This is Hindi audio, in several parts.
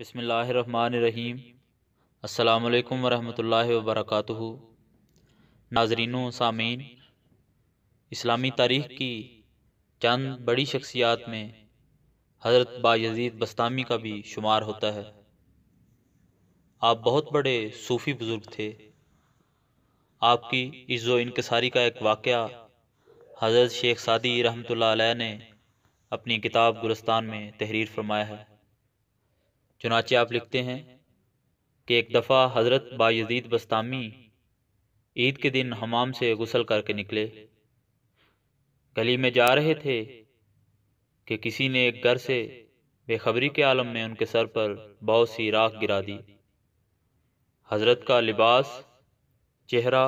बसमीम अल्लाम वरम वबरक नाजरीन सामीन इस्लामी तारीख़ की चंद बड़ी शख्सियात में हज़रत बायजीद बस्तामी का भी शुमार होता है आप बहुत बड़े सूफ़ी बुज़ुर्ग थे आपकी इज़्ज़ो इनकसारी का एक वाक़ हज़रत शेख सादी रहमत ने अपनी किताब गुलस्तान में तहरीर फरमाया है चुनाचे आप लिखते हैं कि एक दफ़ा हज़रत बायजीद बस्तामी ईद के दिन हमाम से गुसल करके निकले गली में जा रहे थे कि किसी ने एक घर से बेखबरी के आलम में उनके सर पर बहुत सी राख गिरा दी हजरत का लिबास चेहरा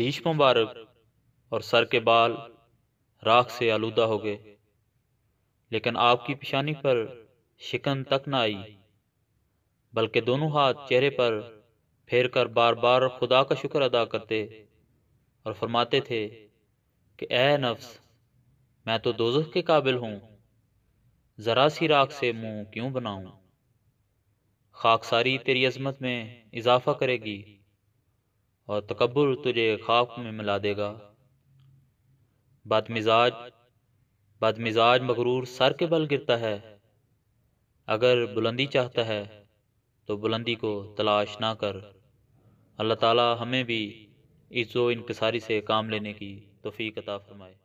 रीछ मुबारक और सर के बाल राख से आलूदा हो गए लेकिन आपकी पेशानी पर शिकन तक न आई बल्कि दोनों हाथ चेहरे पर फेर कर बार बार खुदा का शुक्र अदा करते और फरमाते थे कि ए नफ्स मैं तो दोजख के काबिल हूँ ज़रा सी राख से मुंह क्यों बनाऊं? खाकसारी तेरी अजमत में इजाफा करेगी और तकबर तुझे खाक में मिला देगा बदमिजाज बदमिजाज मगरूर सर के बल गिरता है अगर बुलंदी चाहता है तो बुलंदी को तलाश ना कर अल्लाह ताला हमें भी इज़्ज़ो इनकसारी से काम लेने की तोफ़ी अता फरमाए